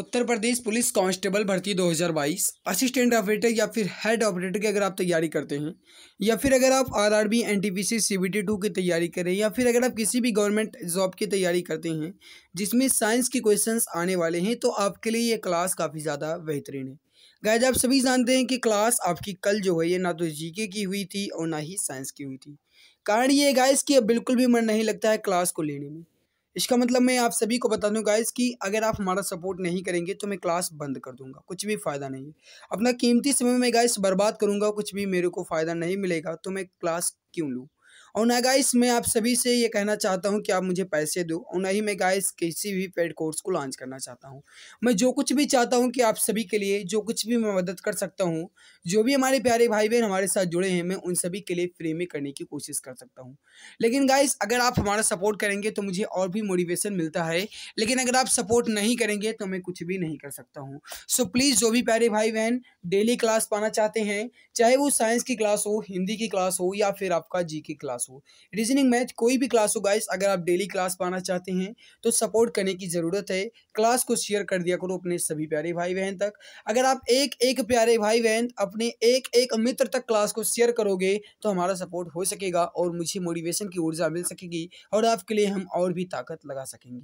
उत्तर प्रदेश police constable भर्ती 2022 assistant operator या फिर हेड ऑपरेटर की अगर आप तैयारी करते हैं या फिर अगर आप आरआरबी एनटीपीसी सीबीटी टू की तैयारी करें या फिर अगर आप किसी भी गवर्नमेंट जॉब की तैयारी करते हैं जिसमें साइंस के क्वेश्चंस आने वाले हैं तो आपके लिए ये क्लास काफ़ी ज़्यादा बेहतरीन है गायज आप सभी जानते हैं कि क्लास आपकी कल जो है ये ना तो जी की हुई थी और ना ही साइंस की हुई थी कारण ये गाइस कि अब बिल्कुल भी मन नहीं लगता है क्लास को लेने में इसका मतलब मैं आप सभी को बता दूं गाइस कि अगर आप हमारा सपोर्ट नहीं करेंगे तो मैं क्लास बंद कर दूंगा कुछ भी फ़ायदा नहीं है अपना कीमती समय मैं गाइस बर्बाद करूंगा कुछ भी मेरे को फ़ायदा नहीं मिलेगा तो मैं क्लास क्यों लूँ और ना गाइस मैं आप सभी से ये कहना चाहता हूँ कि आप मुझे पैसे दो और ना ही मैं गाइस किसी भी पेड कोर्स को लॉन्च करना चाहता हूँ मैं जो कुछ भी चाहता हूँ कि आप सभी के लिए जो कुछ भी मैं मदद कर सकता हूँ जो भी हमारे प्यारे भाई बहन हमारे साथ जुड़े हैं मैं उन सभी के लिए फ्री में करने की कोशिश कर सकता हूँ लेकिन गाइस अगर आप हमारा सपोर्ट करेंगे तो मुझे और भी मोटिवेशन मिलता है लेकिन अगर आप सपोर्ट नहीं करेंगे तो मैं कुछ भी नहीं कर सकता हूँ सो प्लीज़ जो भी प्यारे भाई बहन डेली क्लास पाना चाहते हैं चाहे वो साइंस की क्लास हो हिंदी की क्लास हो या फिर आपका जी की क्लास क्लास हो रीजनिंग मैथ कोई भी क्लास हो गाइस अगर आप डेली क्लास पाना चाहते हैं तो सपोर्ट करने की ज़रूरत है क्लास को शेयर कर दिया करो अपने सभी प्यारे भाई बहन तक अगर आप एक एक प्यारे भाई बहन अपने एक एक मित्र तक क्लास को शेयर करोगे तो हमारा सपोर्ट हो सकेगा और मुझे मोटिवेशन की ऊर्जा मिल सकेगी और आपके लिए हम और भी ताकत लगा सकेंगे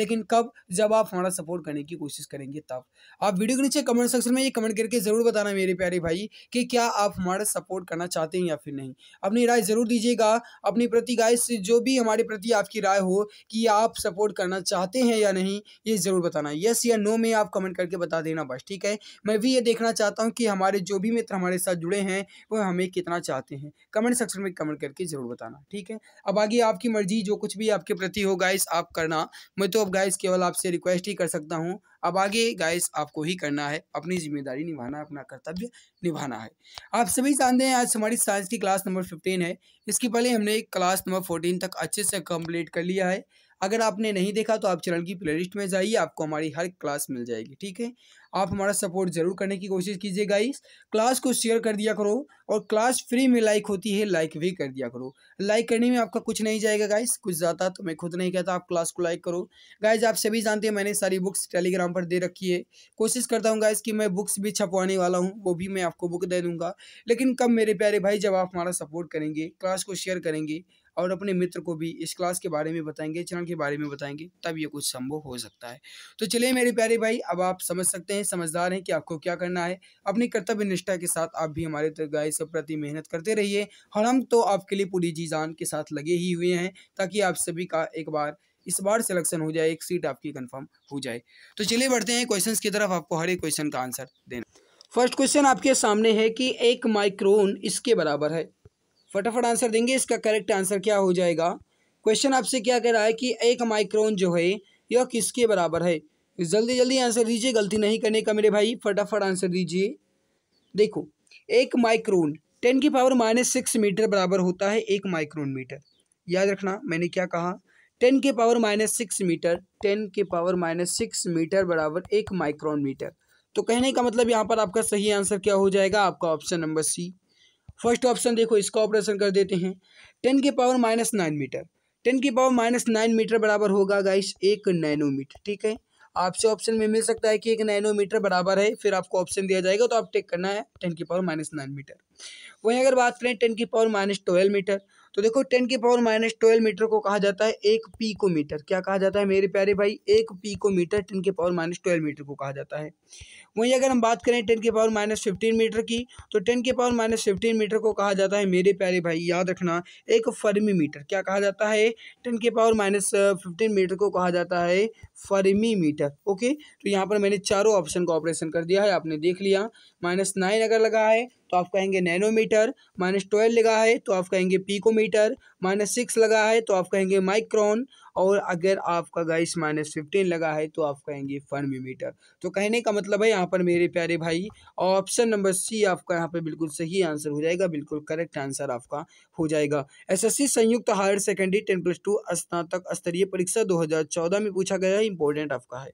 लेकिन कब जब आप हमारा सपोर्ट करने की कोशिश करेंगे तब आप वीडियो के नीचे कमेंट सेक्शन में ये कमेंट करके ज़रूर बताना मेरे प्यारे भाई कि क्या आप हमारा सपोर्ट करना चाहते हैं या फिर नहीं अपनी राय ज़रूर दीजिएगा अपनी प्रति गाइस जो भी हमारे प्रति आपकी राय हो कि आप सपोर्ट करना चाहते हैं या नहीं ये ज़रूर बताना येस या नो में आप कमेंट करके बता देना बस ठीक है मैं भी ये देखना चाहता हूँ कि हमारे जो भी मित्र हमारे साथ जुड़े हैं वो हमें कितना चाहते हैं कमेंट सेक्शन में कमेंट करके ज़रूर बताना ठीक है अब आगे आपकी मर्जी जो कुछ भी आपके प्रति हो गाइस आप करना मैं तो अब गाइस केवल आपसे रिक्वेस्ट ही कर सकता हूँ अब आगे गाइस आपको ही करना है अपनी जिम्मेदारी निभाना अपना कर्तव्य निभाना है आप सभी जानते हैं आज हमारी साइंस की क्लास नंबर फिफ्टीन है इसके पहले हमने क्लास नंबर फोर्टीन तक अच्छे से कम्प्लीट कर लिया है अगर आपने नहीं देखा तो आप चैनल की प्लेलिस्ट में जाइए आपको हमारी हर क्लास मिल जाएगी ठीक है आप हमारा सपोर्ट ज़रूर करने की कोशिश कीजिए गाइस क्लास को शेयर कर दिया करो और क्लास फ्री में लाइक होती है लाइक भी कर दिया करो लाइक करने में आपका कुछ नहीं जाएगा गाइस कुछ ज़्यादा तो मैं खुद नहीं कहता आप क्लास को लाइक करो गाइज आप सभी जानते हैं मैंने सारी बुक्स टेलीग्राम पर दे रखी है कोशिश करता हूँ गाइज कि मैं बुक्स भी छपवाने वाला हूँ वो भी मैं आपको बुक दे दूँगा लेकिन कब मेरे प्यारे भाई जब आप हमारा सपोर्ट करेंगे क्लास को शेयर करेंगे और अपने मित्र को भी इस क्लास के बारे में बताएंगे चैनल के बारे में बताएंगे तब ये कुछ संभव हो सकता है तो चलिए मेरे प्यारे भाई अब आप समझ सकते हैं समझदार हैं कि आपको क्या करना है अपनी कर्तव्य निष्ठा के साथ आप भी हमारे तो गाय सब प्रति मेहनत करते रहिए और हम तो आपके लिए पूरी जी जान के साथ लगे ही हुए हैं ताकि आप सभी का एक बार इस बार सिलेक्शन हो जाए एक सीट आपकी कंफर्म हो जाए तो चलिए बढ़ते हैं क्वेश्चंस की तरफ आपको हर एक क्वेश्चन का आंसर देना फर्स्ट क्वेश्चन आपके सामने है कि एक माइक्रोन इसके बराबर है फटाफट आंसर देंगे इसका करेक्ट आंसर क्या हो जाएगा क्वेश्चन आपसे क्या कह रहा है कि एक माइक्रोन जो है यह किसके बराबर है जल्दी जल्दी आंसर दीजिए गलती नहीं करने का मेरे भाई फटाफट आंसर दीजिए देखो एक माइक्रोन टेन की पावर माइनस सिक्स मीटर बराबर होता है एक माइक्रोन मीटर याद रखना मैंने क्या कहा टेन के power minus six metre ten के पावर माइनस सिक्स मीटर बराबर एक माइक्रोन मीटर तो कहने का मतलब यहाँ पर आपका सही आंसर क्या हो जाएगा आपका option number C first option देखो इसका ऑपरेशन कर देते हैं टेन के power minus nine metre ten की पावर माइनस नाइन मीटर बराबर होगा गाइस एक नैनोमीटर ठीक है आपसे ऑप्शन में मिल सकता है कि एक नैनोमीटर बराबर है फिर आपको ऑप्शन दिया जाएगा तो आप टेक करना है टेन की पावर माइनस नाइन मीटर वहीं अगर बात करें टेन की पावर माइनस ट्वेल्व मीटर तो देखो टेन की पावर माइनस ट्वेल्व मीटर को कहा जाता है एक को मीटर क्या कहा जाता है मेरे प्यारे भाई एक को मीटर टेन के पावर माइनस ट्वेल्व मीटर को कहा जाता है वहीं अगर हम बात करें टेन के पावर माइनस फिफ्टीन मीटर की तो टेन के पावर माइनस फिफ्टीन मीटर को कहा जाता है मेरे प्यारे भाई याद रखना एक फर्मी मीटर क्या कहा जाता है टेन के पावर माइनस फिफ्टीन मीटर को कहा जाता है फर्मी मीटर ओके तो यहाँ पर मैंने चारों ऑप्शन का ऑपरेशन कर दिया है आपने देख लिया माइनस नाइन अगर लगा है तो आप कहेंगे नैनोमीटर माइनस ट्वेल्व लगा है तो आप कहेंगे पीकोमीटर माइनस सिक्स लगा है तो आप कहेंगे माइक्रोन और अगर आपका गाइस माइनस फिफ्टीन लगा है तो आप कहेंगे फर्मीमीटर तो कहने का मतलब है यहाँ पर मेरे प्यारे भाई ऑप्शन नंबर सी आपका यहाँ पर बिल्कुल सही आंसर हो जाएगा बिल्कुल करेक्ट आंसर आपका हो जाएगा एसएससी संयुक्त higher secondary ten plus two स्नातक स्तरीय परीक्षा दो में पूछा गया है इंपॉर्टेंट आपका है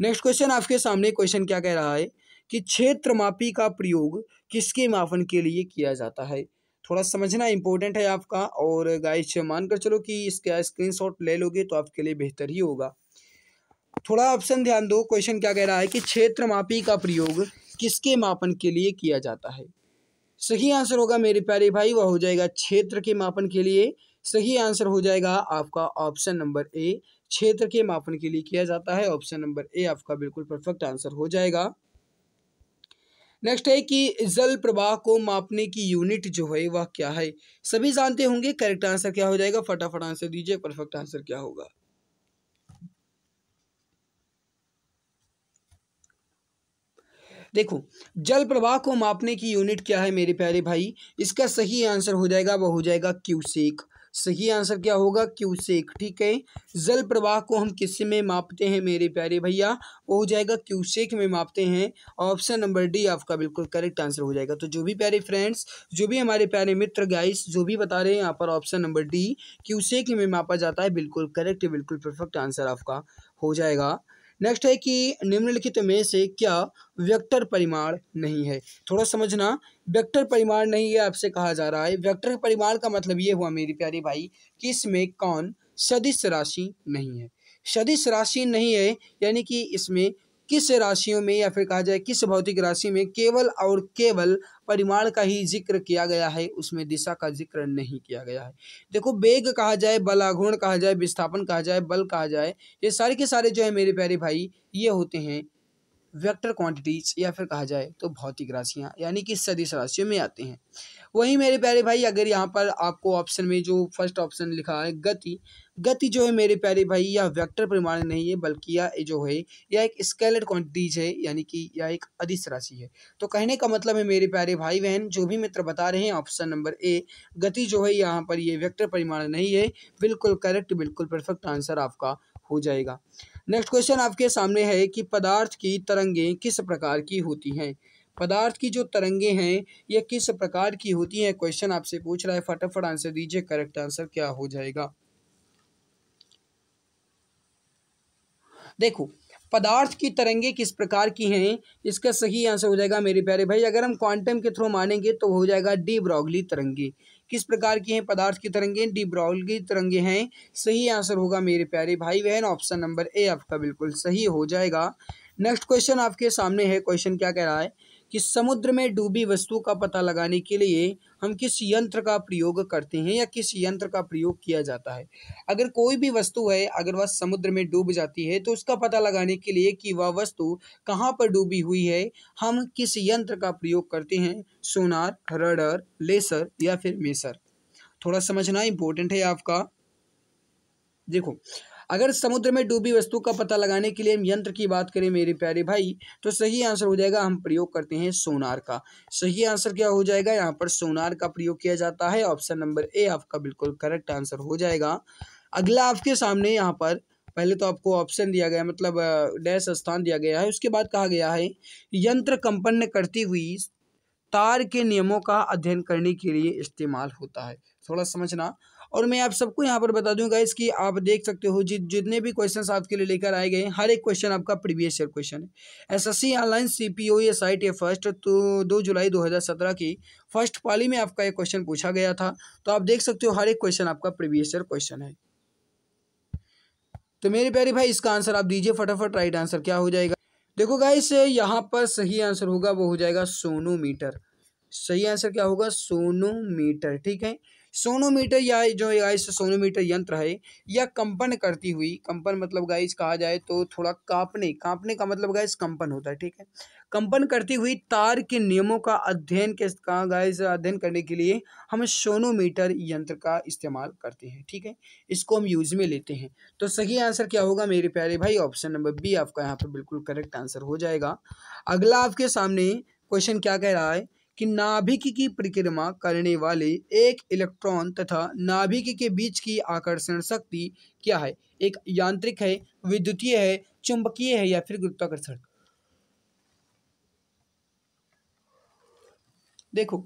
नेक्स्ट क्वेश्चन आपके सामने क्वेश्चन क्या कह रहा है कि क्षेत्रमापी का प्रयोग किसके मापन के लिए किया जाता है थोड़ा समझना इम्पोर्टेंट है आपका और गाइस मानकर चलो कि इसका स्क्रीनशॉट ले लोगे तो आपके लिए बेहतर ही होगा थोड़ा ऑप्शन ध्यान दो क्वेश्चन क्या कह रहा है कि क्षेत्र मापी का प्रयोग किसके मापन के लिए किया जाता है सही आंसर होगा मेरे प्यारे भाई वह हो जाएगा क्षेत्र के मापन के लिए सही आंसर हो जाएगा आपका ऑप्शन नंबर ए क्षेत्र के मापन के लिए किया जाता है ऑप्शन नंबर ए आपका बिल्कुल परफेक्ट आंसर हो जाएगा नेक्स्ट है कि जल प्रवाह को मापने की यूनिट जो है वह क्या है सभी जानते होंगे करेक्ट आंसर क्या हो जाएगा फटाफट आंसर दीजिए परफेक्ट आंसर क्या होगा देखो जल प्रवाह को मापने की यूनिट क्या है मेरे प्यारे भाई इसका सही आंसर हो जाएगा वह हो जाएगा क्यूसेक सही आंसर क्या होगा क्यू एक ठीक है जल प्रवाह को हम किस में मापते हैं मेरे प्यारे भैया वो हो जाएगा क्यू क्यूसेक में मापते हैं ऑप्शन नंबर डी आपका बिल्कुल करेक्ट आंसर हो जाएगा तो जो भी प्यारे फ्रेंड्स जो भी हमारे प्यारे मित्र गाइस जो भी बता रहे हैं यहाँ पर ऑप्शन नंबर डी क्यू क्यूसेक में मापा जाता है बिल्कुल करेक्ट बिल्कुल परफेक्ट आंसर आपका हो जाएगा नेक्स्ट है कि निम्नलिखित में से क्या वेक्टर परिमाण नहीं है थोड़ा समझना वेक्टर परिमाण नहीं है आपसे कहा जा रहा है वेक्टर परिमाण का मतलब ये हुआ मेरी प्यारी भाई कि इसमें कौन सदिश राशि नहीं है सदिश राशि नहीं है यानी कि इसमें किस राशियों में या फिर कहा जाए किस भौतिक राशि में केवल और केवल परिमाण का ही जिक्र किया गया है उसमें दिशा का जिक्र नहीं किया गया है देखो वेग कहा जाए बलाघूर्ण कहा जाए विस्थापन कहा जाए बल कहा जाए ये सारे के सारे जो है मेरे प्यारे भाई ये होते हैं वेक्टर क्वांटिटीज या फिर कहा जाए तो भौतिक राशियाँ यानी कि सदिश राशियों में आते हैं वहीं मेरे प्यारे भाई अगर यहाँ पर आपको ऑप्शन में जो फर्स्ट ऑप्शन लिखा है गति गति जो है मेरे प्यारे भाई यह वेक्टर परिमाण नहीं है बल्कि यह जो है यह एक स्केलेट क्वांटिटीज है यानी कि यह एक अदिश राशि है तो कहने का मतलब है मेरे प्यारे भाई बहन जो भी मित्र बता रहे हैं ऑप्शन नंबर ए गति जो है यहाँ पर यह वेक्टर परिमाण नहीं है बिल्कुल करेक्ट बिल्कुल परफेक्ट आंसर आपका हो जाएगा नेक्स्ट क्वेश्चन आपके सामने है कि पदार्थ की तरंगें किस प्रकार की होती हैं पदार्थ की जो तरंगे हैं यह किस प्रकार की होती हैं क्वेश्चन आपसे पूछ रहा है फटाफट आंसर दीजिए करेक्ट आंसर क्या हो जाएगा देखो पदार्थ की तरंगे किस प्रकार की हैं इसका सही आंसर हो जाएगा मेरे प्यारे भाई अगर हम क्वांटम के थ्रू मानेंगे तो हो जाएगा डी ब्रॉगली तरंगे किस प्रकार की हैं पदार्थ की तरंगे डी ब्रॉगली तरंगे हैं सही आंसर होगा मेरे प्यारे भाई बहन ऑप्शन नंबर ए आपका बिल्कुल सही हो जाएगा नेक्स्ट क्वेश्चन आपके सामने है क्वेश्चन क्या कह रहा है कि समुद्र में डूबी वस्तु का पता लगाने के लिए हम किस यंत्र का प्रयोग करते हैं या किस यंत्र का प्रयोग किया जाता है अगर कोई भी वस्तु है अगर वह समुद्र में डूब जाती है तो उसका पता लगाने के लिए कि वह वस्तु कहाँ पर डूबी हुई है हम किस यंत्र का प्रयोग करते हैं सोनार रडर लेसर या फिर मेसर थोड़ा समझना इंपॉर्टेंट है आपका देखो अगर समुद्र में डूबी वस्तु का पता लगाने के लिए हम यंत्र की बात करें मेरे प्यारे भाई तो सही आंसर हो जाएगा हम प्रयोग करते हैं सोनार का सही आंसर क्या हो जाएगा यहाँ पर सोनार का प्रयोग किया जाता है ऑप्शन नंबर ए आपका बिल्कुल करेक्ट आंसर हो जाएगा अगला आपके सामने यहाँ पर पहले तो आपको ऑप्शन दिया गया मतलब डैश स्थान दिया गया है उसके बाद कहा गया है यंत्र कंपन करती हुई तार के नियमों का अध्ययन करने के लिए इस्तेमाल होता है थोड़ा समझना और मैं आप सबको यहाँ पर बता दूँगा इसकी आप देख सकते हो जित जितने भी क्वेश्चन आपके लिए लेकर आए गए हर एक क्वेश्चन आपका प्रीवियस ईयर क्वेश्चन है S S C online C P O ये साइट है फर्स्ट तो दो जुलाई दो हज़ार सत्रह की फर्स्ट पाली में आपका एक क्वेश्चन पूछा गया था तो आप देख सकते हो हर एक क्वेश्चन आपका प्रीवियस ईयर क्वेश्चन है तो मेरे प्यारे भाई इसका आंसर आप दीजिए फटाफट राइट आंसर क्या हो जाएगा देखो गाइस यहाँ पर सही आंसर होगा वो हो जाएगा सोनू मीटर सही आंसर क्या होगा सोनू मीटर ठीक है सोनोमीटर या जो गाइस सोनोमीटर यंत्र है यह कंपन करती हुई कंपन मतलब गाइस कहा जाए तो थोड़ा कांपने कांपने का मतलब गाइस कंपन होता है ठीक है कंपन करती हुई तार के नियमों का अध्ययन के कहा गाइस अध्ययन करने के लिए हम सोनोमीटर यंत्र का इस्तेमाल करते हैं ठीक है इसको हम यूज में लेते हैं तो सही आंसर क्या होगा मेरे प्यारे भाई ऑप्शन नंबर बी आपका यहाँ पर बिल्कुल करेक्ट आंसर हो जाएगा अगला आपके सामने क्वेश्चन क्या कह रहा है कि नाभिक की परिक्रमा करने वाले एक इलेक्ट्रॉन तथा नाभिक के बीच की आकर्षण शक्ति क्या है एक यांत्रिक है विद्युतीय है चुंबकीय है या फिर गुरुत्वाकर्षण देखो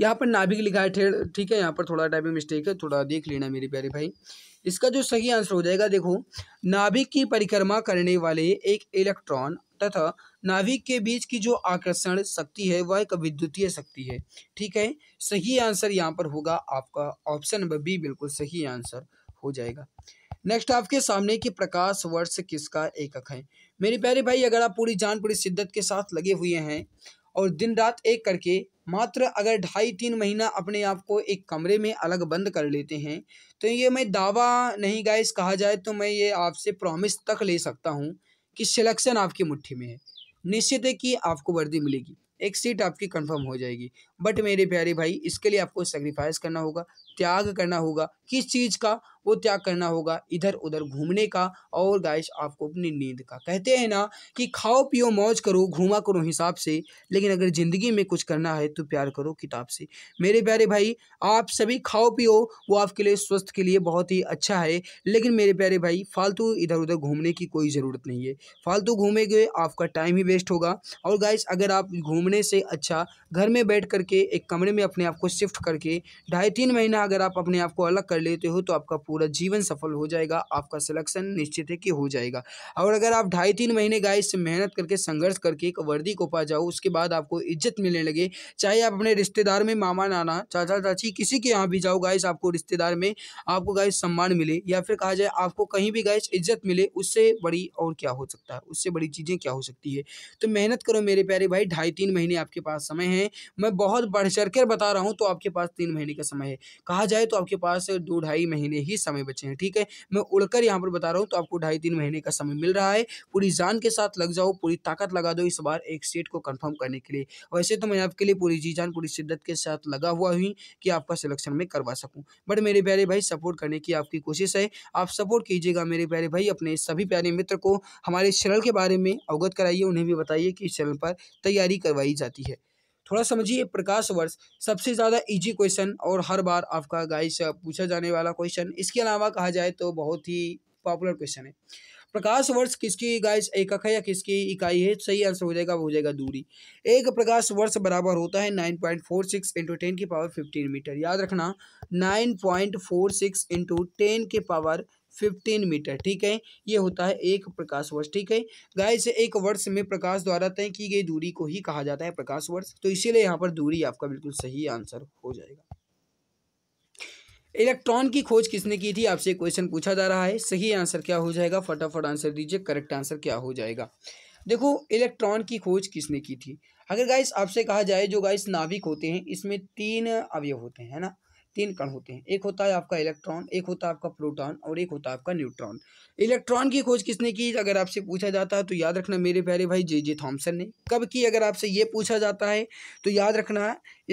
यहाँ पर नाभिक लिखा है ठीक है यहाँ पर थोड़ा टाइपिंग मिस्टेक है थोड़ा देख लेना मेरे प्यारे भाई इसका जो सही आंसर हो जाएगा देखो नाभिक की परिक्रमा करने वाले एक इलेक्ट्रॉन तथा नाभिक के बीच की जो आकर्षण शक्ति है वह एक विद्युतीय शक्ति है ठीक है सही आंसर यहाँ पर होगा आपका ऑप्शन नंबर बी बिल्कुल सही आंसर हो जाएगा नेक्स्ट आपके सामने की प्रकाश वर्ष किसका एकक है मेरे प्यारे भाई अगर आप पूरी जान पूरी शिद्दत के साथ लगे हुए हैं और दिन रात एक करके मात्र अगर ढाई तीन महीना अपने आप को एक कमरे में अलग बंद कर लेते हैं तो ये मैं दावा नहीं गाइस कहा जाए तो मैं ये आपसे प्रॉमिस तक ले सकता हूँ कि सिलेक्शन आपकी मुट्ठी में है निश्चित है कि आपको वर्दी मिलेगी एक सीट आपकी कंफर्म हो जाएगी बट मेरे प्यारे भाई इसके लिए आपको सेक्रीफाइस करना होगा त्याग करना होगा किस चीज़ का वो त्याग करना होगा इधर उधर घूमने का और गाइस आपको अपनी नींद का कहते हैं ना कि खाओ पियो मौज करो घूमा करो हिसाब से लेकिन अगर ज़िंदगी में कुछ करना है तो प्यार करो किताब से मेरे प्यारे भाई आप सभी खाओ पियो वो आपके लिए स्वस्थ के लिए बहुत ही अच्छा है लेकिन मेरे प्यारे भाई फालतू इधर उधर घूमने की कोई ज़रूरत नहीं है फालतू घूमेंगे आपका टाइम ही वेस्ट होगा और गाइस अगर आप घूमने से अच्छा घर में बैठ करके एक कमरे में अपने आप को शिफ्ट करके ढाई तीन महीना अगर आप अपने आप को अलग कर लेते हो तो आपका पूरा पूरा जीवन सफल हो जाएगा आपका सिलेक्शन निश्चित है कि हो जाएगा और अगर आप ढाई तीन महीने गाय से मेहनत करके संघर्ष करके एक वर्दी को पा जाओ उसके बाद आपको इज्जत मिलने लगे चाहे आप अपने रिश्तेदार में मामा नाना चाचा चाची किसी के यहाँ भी जाओ गाइस आपको रिश्तेदार में आपको गाइस सम्मान मिले या फिर कहा जाए आपको कहीं भी गाइस इज्जत मिले उससे बड़ी और क्या हो सकता है उससे बड़ी चीज़ें क्या हो सकती है तो मेहनत करो मेरे प्यारे भाई ढाई तीन महीने आपके पास समय है मैं बहुत बढ़ चढ़ कर बता रहा हूँ तो आपके पास तीन महीने का समय है कहा जाए तो आपके पास दो ढाई महीने ही समय बचे हैं ठीक है मैं उड़कर यहाँ पर बता रहा हूँ तो आपको ढाई तीन महीने का समय मिल रहा है पूरी जान के साथ लग जाओ पूरी ताकत लगा दो इस बार एक सीट को कन्फर्म करने के लिए वैसे तो मैं आपके लिए पूरी जी जान पूरी शिद्दत के साथ लगा हुआ हुई कि आपका सिलेक्शन में करवा सकूँ बट मेरे प्यारे भाई सपोर्ट करने की आपकी कोशिश है आप सपोर्ट कीजिएगा मेरे प्यारे भाई अपने सभी प्यारे मित्र को हमारे चैनल के बारे में अवगत कराइए उन्हें भी बताइए कि इस चैनल पर तैयारी करवाई जाती है थोड़ा समझिए प्रकाश वर्ष सबसे ज़्यादा इजी क्वेश्चन और हर बार आपका गाइस पूछा जाने वाला क्वेश्चन इसके अलावा कहा जाए तो बहुत ही पॉपुलर क्वेश्चन है प्रकाश वर्ष किसकी गाइस एकक है या किसकी इकाई है सही आंसर हो जाएगा हो जाएगा दूरी एक प्रकाश वर्ष बराबर होता है nine point four six into ten की पावर फिफ्टीन मीटर याद रखना nine point four six into ten के पावर फिफ्टीन मीटर ठीक है ये होता है एक प्रकाश वर्ष ठीक है गाय से एक वर्ष में प्रकाश द्वारा तय की गई दूरी को ही कहा जाता है प्रकाश वर्ष तो इसीलिए यहाँ पर दूरी आपका बिल्कुल सही आंसर हो जाएगा इलेक्ट्रॉन की खोज किसने की थी आपसे क्वेश्चन पूछा जा रहा है सही आंसर क्या हो जाएगा फटाफट आंसर दीजिए करेक्ट आंसर क्या हो जाएगा देखो इलेक्ट्रॉन की खोज किसने की थी अगर गाइस आपसे कहा जाए जो गाइस नाभिक होते हैं इसमें तीन अवयव होते हैं ना तीन कण होते हैं एक होता है आपका इलेक्ट्रॉन एक होता है आपका प्रोटॉन और एक होता है आपका न्यूट्रॉन इलेक्ट्रॉन की खोज किसने की अगर आपसे पूछा जाता है तो याद रखना मेरे प्यारे भाई जे जे थॉम्सन ने कब की अगर आपसे ये पूछा जाता है तो याद रखना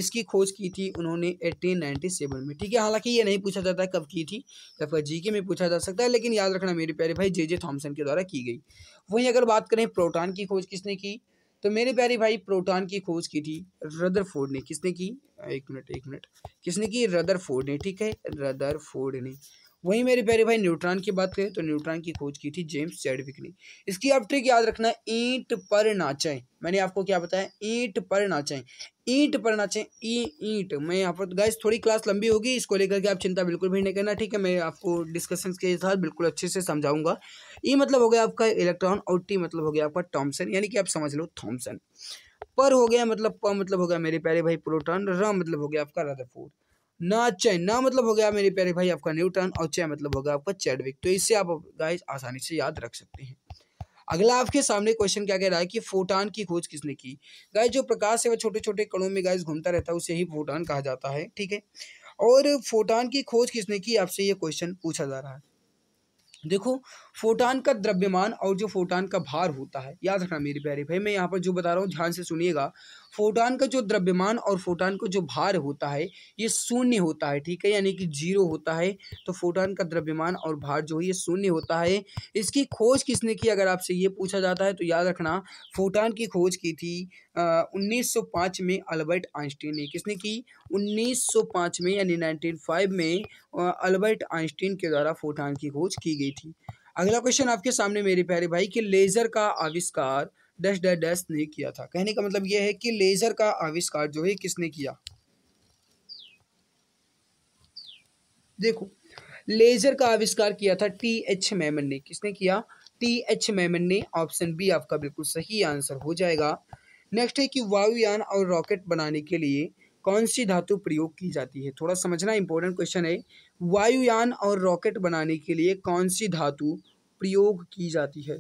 इसकी खोज की थी उन्होंने एटीन नाइन्टी सेवन में ठीक है हालांकि ये नहीं पूछा जाता कब की थी आपका जी के में पूछा जा सकता है लेकिन याद रखना मेरे प्यारे भाई जे जे थॉम्सन के द्वारा की गई वहीं अगर बात करें प्रोटॉन की खोज किसने की तो मेरे प्यारे भाई प्रोटॉन की खोज की थी रदर फोर्ड ने किसने की एक मिनट एक मिनट किसने की रदर फोर्ड ने ठीक है रदर फोर्ड ने वहीं मेरे प्यारे भाई न्यूट्रॉन की बात करें तो न्यूट्रॉन की खोज की थी जेम्स चैडविक ने इसकी आप ट्रिक याद रखना ईंट पर नाचें मैंने आपको क्या बताया ईंट पर नाचें ईंट पर नाचें ई ईंट मैं यहाँ पर गाइस थोड़ी क्लास लंबी होगी इसको लेकर के आप चिंता बिल्कुल भी नहीं करना ठीक है मैं आपको डिस्कशन के साथ बिल्कुल अच्छे से समझाऊंगा ई e मतलब हो गया आपका इलेक्ट्रॉन और टी मतलब हो गया आपका टॉम्सन यानी कि आप समझ लो थॉम्सन पर हो गया मतलब प मतलब हो गया मेरे प्यारे भाई प्रोटॉन र मतलब हो गया आपका रदरफोर्ड ना चय ना मतलब हो गया मेरे प्यारे भाई आपका न्यूटन और चय मतलब हो गया आपका चैडविक तो इससे आप गाइस आसानी से याद रख सकते हैं अगला आपके सामने क्वेश्चन क्या कह रहा है कि फोटान की खोज किसने की गाय जो प्रकाश है वह छोटे छोटे कणों में गाइस घूमता रहता है उसे ही फोटान कहा जाता है ठीक है और फोटान की खोज किसने की आपसे ये क्वेश्चन पूछा जा रहा है देखो फोटान का द्रव्यमान और जो फोटान का भार होता है याद रखना मेरे प्यारे भाई मैं यहाँ पर जो बता रहा हूँ ध्यान से सुनिएगा फोटान का जो द्रव्यमान और फोटान का जो भार होता है ये शून्य होता है ठीक है यानी कि जीरो होता है तो फोटान का द्रव्यमान और भार जो है ये शून्य होता है इसकी खोज किसने की अगर आपसे ये पूछा जाता है तो याद रखना फोटान की खोज की थी उन्नीस में अल्बर्ट आइंस्टीन ने किसने की 1905 में यानी 1905 में अल्बर्ट आइंस्टीन के द्वारा फोटान की खोज की गई थी अगला क्वेश्चन आपके सामने मेरे प्यारे भाई कि लेज़र का आविष्कार डैश डैश डैश ने किया था कहने का मतलब यह है कि लेज़र का आविष्कार जो है किसने किया देखो लेज़र का आविष्कार किया था टी एच मैमन ने किसने किया टी एच मैमन ने ऑप्शन बी आपका बिल्कुल सही आंसर हो जाएगा नेक्स्ट है कि वायुयान और रॉकेट बनाने के लिए कौन सी धातु प्रयोग की जाती है थोड़ा समझना इंपॉर्टेंट क्वेश्चन है वायुयान और रॉकेट बनाने के लिए कौन सी धातु प्रयोग की जाती है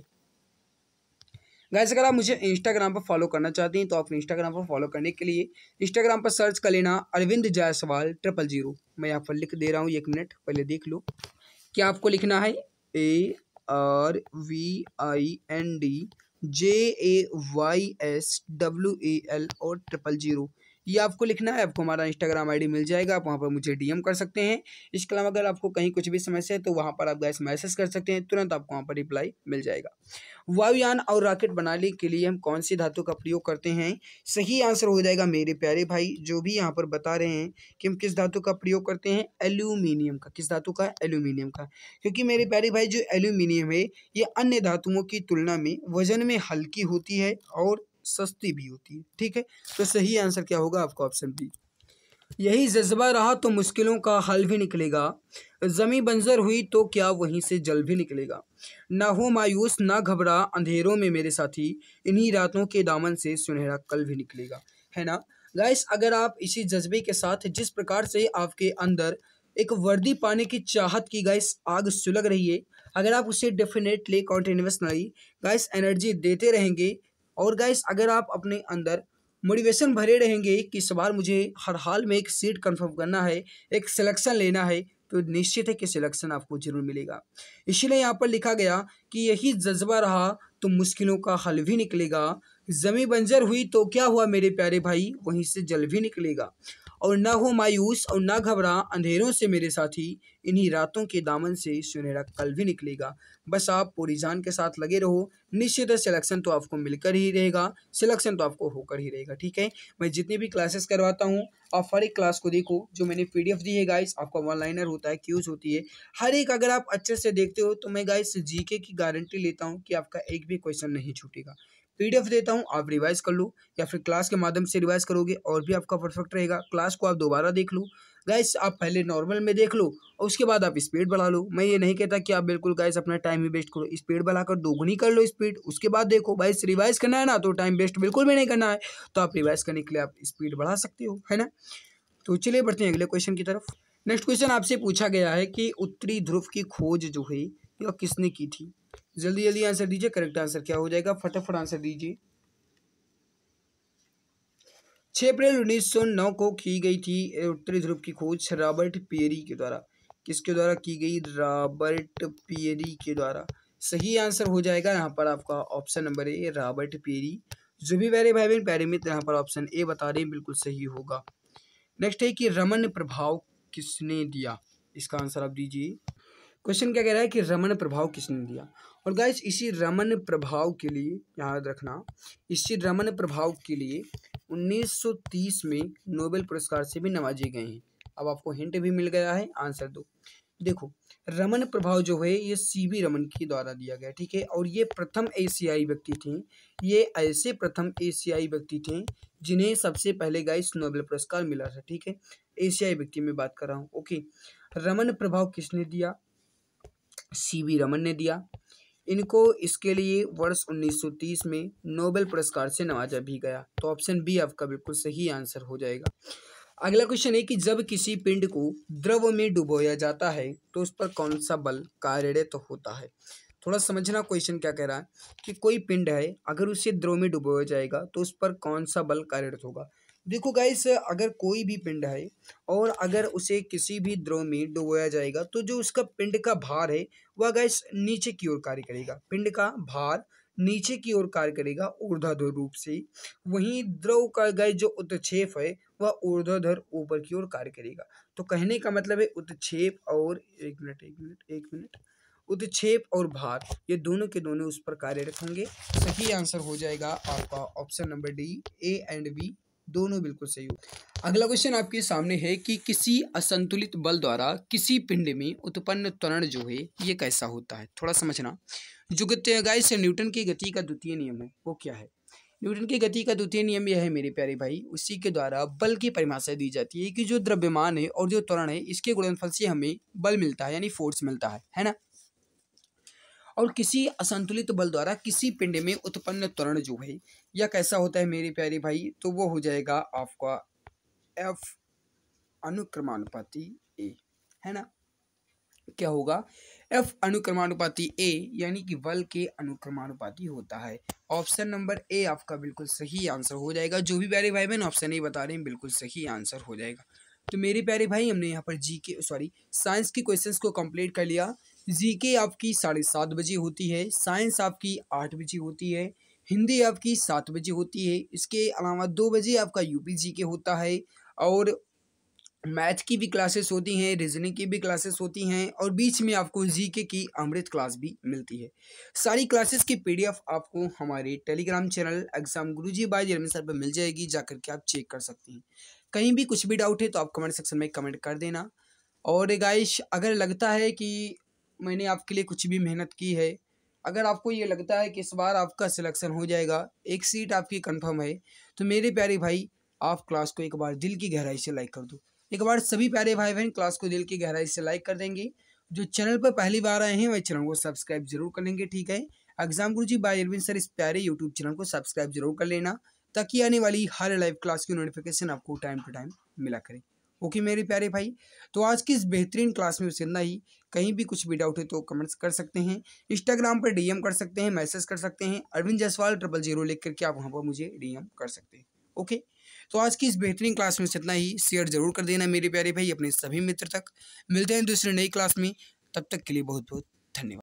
गैस अगर आप मुझे इंस्टाग्राम पर फॉलो करना चाहते हैं तो आप इंस्टाग्राम पर फॉलो करने के लिए इंस्टाग्राम पर सर्च कर लेना अरविंद जायसवाल ट्रिपल जीरो मैं यहाँ पर लिख दे रहा हूँ एक मिनट पहले देख लो क्या आपको लिखना है A R V I N D J A Y S W A L और ट्रिपल जीरो ये आपको लिखना है आपको हमारा इंस्टाग्राम आईडी मिल जाएगा आप वहाँ पर मुझे डीएम कर सकते हैं इसके अलावा अगर आपको कहीं कुछ भी समस्या है तो वहाँ पर आप गैस मैसेज कर सकते हैं तुरंत आपको वहाँ पर रिप्लाई मिल जाएगा वायुयान और रॉकेट बनाने के लिए हम कौन सी धातु का प्रयोग करते हैं सही आंसर हो जाएगा मेरे प्यारे भाई जो भी यहाँ पर बता रहे हैं कि हम किस धातु का प्रयोग करते हैं एल्यूमिनियम का किस धातु का एल्यूमिनियम का क्योंकि मेरे प्यारे भाई जो एल्यूमिनियम है ये अन्य धातुओं की तुलना में वजन में हल्की होती है और सस्ती भी होती है ठीक है तो सही आंसर क्या होगा आपका ऑप्शन बी यही जज्बा रहा तो मुश्किलों का हल भी निकलेगा ज़मी बंजर हुई तो क्या वहीं से जल भी निकलेगा ना हो मायूस ना घबरा अंधेरों में मेरे साथी इन्हीं रातों के दामन से सुनहरा कल भी निकलेगा है ना गाइस अगर आप इसी जज्बे के साथ जिस प्रकार से आपके अंदर एक वर्दी पाने की चाहत की गाइस आग सुलग रही है अगर आप उसे डेफिनेटली कॉन्टिन्यूसली गाइस एनर्जी देते रहेंगे और गाइस अगर आप अपने अंदर मोटिवेशन भरे रहेंगे कि इस बार मुझे हर हाल में एक सीट कंफर्म करना है एक सिलेक्शन लेना है तो निश्चित है कि सिलेक्शन आपको जरूर मिलेगा इसीलिए यहाँ पर लिखा गया कि यही जज्बा रहा तो मुश्किलों का हल भी निकलेगा जमी बंजर हुई तो क्या हुआ मेरे प्यारे भाई वहीं से जल भी निकलेगा और न हो मायूस और न घबरा अंधेरों से मेरे साथी इन्हीं रातों के दामन से सुनहरा कल भी निकलेगा बस आप पूरी जान के साथ लगे रहो निश्चित है सिलेक्शन तो आपको मिलकर ही रहेगा सिलेक्शन तो आपको होकर ही रहेगा ठीक है मैं जितनी भी क्लासेस करवाता हूँ आप हर एक क्लास को देखो जो मैंने पी डी एफ दी है गाइस आपका वन लाइनर होता है क्यूज होती है हर एक अगर आप अच्छे से देखते हो तो मैं गाइस जी की गारंटी लेता हूँ कि आपका एक भी क्वेश्चन नहीं छूटेगा पीडीएफ देता हूँ आप रिवाइज कर लो या फिर क्लास के माध्यम से रिवाइज करोगे और भी आपका परफेक्ट रहेगा क्लास को आप दोबारा देख लो गैस आप पहले नॉर्मल में देख लो और उसके बाद आप स्पीड बढ़ा लो मैं ये नहीं कहता कि आप बिल्कुल गैस अपना टाइम ही वेस्ट करो स्पीड बढ़ाकर दोगुनी कर लो स्पीड उसके बाद देखो भाई रिवाइज करना है ना तो टाइम वेस्ट बिल्कुल भी नहीं करना है तो आप रिवाइज करने के लिए आप स्पीड बढ़ा सकते हो है ना तो चलिए बढ़ते हैं अगले क्वेश्चन की तरफ नेक्स्ट क्वेश्चन आपसे पूछा गया है कि उत्तरी ध्रुव की खोज जो है यह किसने की थी जल्दी जल्दी आंसर दीजिए करेक्ट आंसर क्या हो जाएगा फटाफट आंसर दीजिए छह अप्रैल उन्नीस सौ नौ को की गई थी उत्तरी ध्रुव की खोज रॉबर्ट पियरी के द्वारा किसके द्वारा की गई रॉबर्ट पियरी के द्वारा सही आंसर हो जाएगा यहाँ पर आपका option number A Robert Peary जो भी प्यारे भाई बहन प्यारे मित्र यहाँ पर ऑप्शन ए बता रहे हैं बिल्कुल सही होगा नेक्स्ट है कि रमन प्रभाव किसने दिया इसका आंसर आप दीजिए क्वेश्चन क्या कह रहा है कि रमन प्रभाव किसने दिया और गाइस इसी रमन प्रभाव के लिए याद रखना इसी रमन प्रभाव के लिए 1930 में नोबेल पुरस्कार से भी नवाजे गए हैं अब आपको हिंट भी मिल गया है आंसर दो देखो रमन प्रभाव जो है ये सी बी रमन के द्वारा दिया गया ठीक है और ये प्रथम एशियाई व्यक्ति थे ये ऐसे प्रथम एशियाई व्यक्ति थे जिन्हें सबसे पहले गाइस नोबेल पुरस्कार मिला था ठीक है एशियाई व्यक्ति में बात कर रहा हूँ ओके रमन प्रभाव किसने दिया सी बी रमन ने दिया इनको इसके लिए वर्ष 1930 में नोबेल पुरस्कार से नवाजा भी गया तो ऑप्शन बी आपका बिल्कुल सही आंसर हो जाएगा अगला क्वेश्चन है कि जब किसी पिंड को द्रव में डुबोया जाता है तो उस पर कौन सा बल कार्यरत तो होता है थोड़ा समझना क्वेश्चन क्या कह रहा है कि कोई पिंड है अगर उसे द्रव में डुबोया जाएगा तो उस पर कौन सा बल कार्यरत होगा देखो गाइस अगर कोई भी पिंड है और अगर उसे किसी भी द्रव में डुबोया जाएगा तो जो उसका पिंड का भार है वह गाइस नीचे की ओर कार्य करेगा पिंड का भार नीचे की ओर कार्य करेगा ऊर्ध्वाधर रूप से वहीं द्रव का गाय जो उत्क्षेप है वह ऊर्ध्वाधर ऊपर की ओर कार्य करेगा तो कहने का मतलब है उत्क्षेप और एक मिनट एक मिनट एक मिनट उत्क्षेप और भार ये दोनों के दोनों उस पर कार्य रखेंगे सही आंसर हो जाएगा आपका option number D A and B दोनों बिल्कुल सही हो अगला क्वेश्चन आपके सामने है कि किसी असंतुलित बल द्वारा किसी पिंड में उत्पन्न त्वरण जो है ये कैसा होता है थोड़ा समझना जो गाय से न्यूटन की गति का द्वितीय नियम है वो क्या है न्यूटन की गति का द्वितीय नियम यह है मेरे प्यारे भाई उसी के द्वारा बल की परिभाषा दी जाती है कि जो द्रव्यमान है और जो त्वरण है इसके गुणनफल से हमें बल मिलता है यानी फोर्स मिलता है है ना और किसी असंतुलित बल द्वारा किसी पिंड में उत्पन्न त्वरण जो है या कैसा होता है मेरे प्यारे भाई तो वो हो जाएगा आपका एफ अनुक्रमानुपाति ए है ना क्या होगा एफ अनुक्रमानुपाति ए यानी कि बल के अनुक्रमानुपाति होता है ऑप्शन नंबर ए आपका बिल्कुल सही आंसर हो जाएगा जो भी प्यारे भाई बहन ऑप्शन ए बता रहे हैं बिल्कुल सही आंसर हो जाएगा तो मेरे प्यारे भाई हमने यहाँ पर जी के सॉरी साइंस के क्वेश्चंस को कंप्लीट कर लिया जीके आपकी साढ़े सात बजे होती है साइंस आपकी आठ बजे होती है हिंदी आपकी सात बजे होती है इसके अलावा दो बजे आपका यूपी जी के होता है और मैथ की भी क्लासेस होती हैं रीजनिंग की भी क्लासेस होती हैं और बीच में आपको जीके की अमृत क्लास भी मिलती है सारी क्लासेस की पीडीएफ आपको हमारे टेलीग्राम चैनल एग्जाम गुरु जी बाय जी सर पर मिल जाएगी जाकर के आप चेक कर सकते हैं कहीं भी कुछ भी डाउट है तो आप कमेंट सेक्शन में कमेंट कर देना और गाइश अगर लगता है कि मैंने आपके लिए कुछ भी मेहनत की है अगर आपको ये लगता है कि इस बार आपका सिलेक्शन हो जाएगा एक सीट आपकी कंफर्म है तो मेरे प्यारे भाई आप क्लास को एक बार दिल की गहराई से लाइक कर दो एक बार सभी प्यारे भाई बहन क्लास को दिल की गहराई से लाइक कर देंगे जो चैनल पर पहली बार आए हैं वह चैनल को सब्सक्राइब जरूर कर लेंगे ठीक है एग्जाम गुरु जी बाय अरविंद सर इस प्यारे यूट्यूब चैनल को सब्सक्राइब जरूर कर लेना ताकि आने वाली हर लाइव क्लास की नोटिफिकेशन आपको टाइम टू टाइम मिला करें ओके मेरे प्यारे भाई तो आज की इस बेहतरीन क्लास में उसे इतना ही कहीं भी कुछ भी डाउट है तो कमेंट्स कर सकते हैं इंस्टाग्राम पर डीएम कर सकते हैं मैसेज कर सकते हैं अरविंद जायसवाल ट्रिपल जीरो लिख करके आप वहाँ पर मुझे डीएम कर सकते हैं ओके तो आज की इस बेहतरीन क्लास में इतना ही शेयर जरूर कर देना मेरे प्यारे भाई अपने सभी मित्र तक मिलते हैं दूसरे नई क्लास में तब तक के लिए बहुत बहुत धन्यवाद